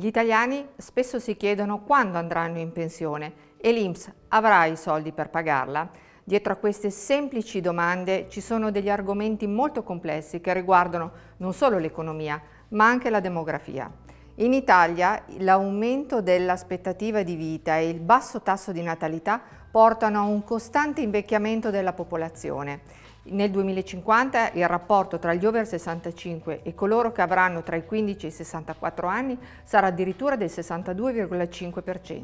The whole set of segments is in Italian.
Gli italiani spesso si chiedono quando andranno in pensione e l'INPS avrà i soldi per pagarla? Dietro a queste semplici domande ci sono degli argomenti molto complessi che riguardano non solo l'economia, ma anche la demografia. In Italia l'aumento dell'aspettativa di vita e il basso tasso di natalità portano a un costante invecchiamento della popolazione. Nel 2050 il rapporto tra gli over 65 e coloro che avranno tra i 15 e i 64 anni sarà addirittura del 62,5%.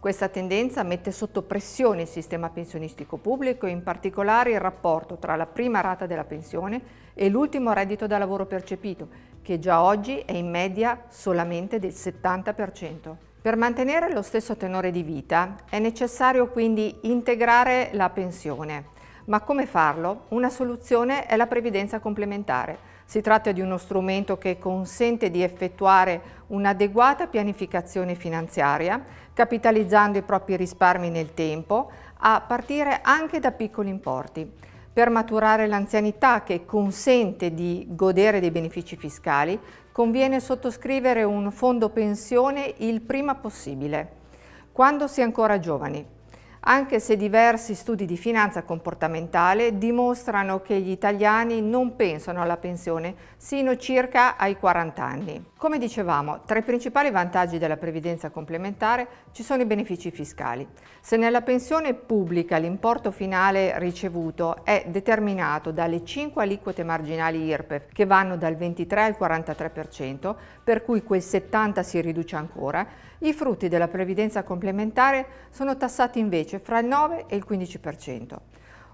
Questa tendenza mette sotto pressione il sistema pensionistico pubblico e in particolare il rapporto tra la prima rata della pensione e l'ultimo reddito da lavoro percepito, che già oggi è in media solamente del 70%. Per mantenere lo stesso tenore di vita è necessario quindi integrare la pensione ma come farlo? Una soluzione è la previdenza complementare. Si tratta di uno strumento che consente di effettuare un'adeguata pianificazione finanziaria, capitalizzando i propri risparmi nel tempo, a partire anche da piccoli importi. Per maturare l'anzianità che consente di godere dei benefici fiscali, conviene sottoscrivere un fondo pensione il prima possibile, quando si è ancora giovani, anche se diversi studi di finanza comportamentale dimostrano che gli italiani non pensano alla pensione sino circa ai 40 anni. Come dicevamo, tra i principali vantaggi della previdenza complementare ci sono i benefici fiscali. Se nella pensione pubblica l'importo finale ricevuto è determinato dalle 5 aliquote marginali IRPEF che vanno dal 23 al 43%, per cui quel 70 si riduce ancora, i frutti della previdenza complementare sono tassati invece invece fra il 9 e il 15%.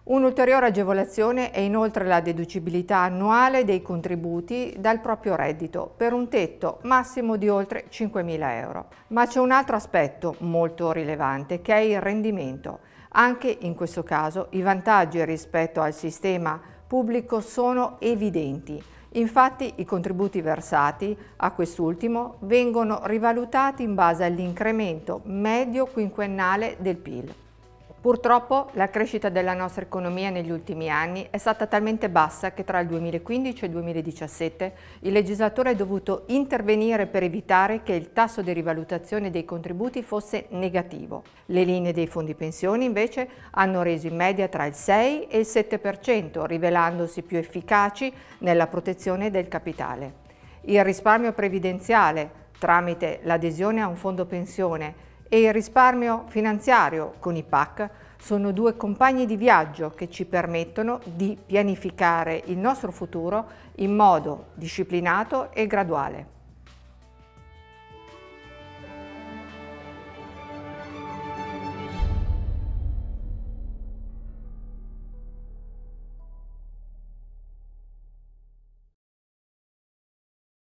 Un'ulteriore agevolazione è inoltre la deducibilità annuale dei contributi dal proprio reddito per un tetto massimo di oltre 5.000 euro. Ma c'è un altro aspetto molto rilevante che è il rendimento. Anche in questo caso i vantaggi rispetto al sistema pubblico sono evidenti. Infatti i contributi versati a quest'ultimo vengono rivalutati in base all'incremento medio quinquennale del PIL. Purtroppo la crescita della nostra economia negli ultimi anni è stata talmente bassa che tra il 2015 e il 2017 il legislatore ha dovuto intervenire per evitare che il tasso di rivalutazione dei contributi fosse negativo. Le linee dei fondi pensioni invece hanno reso in media tra il 6 e il 7%, rivelandosi più efficaci nella protezione del capitale. Il risparmio previdenziale, tramite l'adesione a un fondo pensione e il risparmio finanziario con i PAC sono due compagni di viaggio che ci permettono di pianificare il nostro futuro in modo disciplinato e graduale.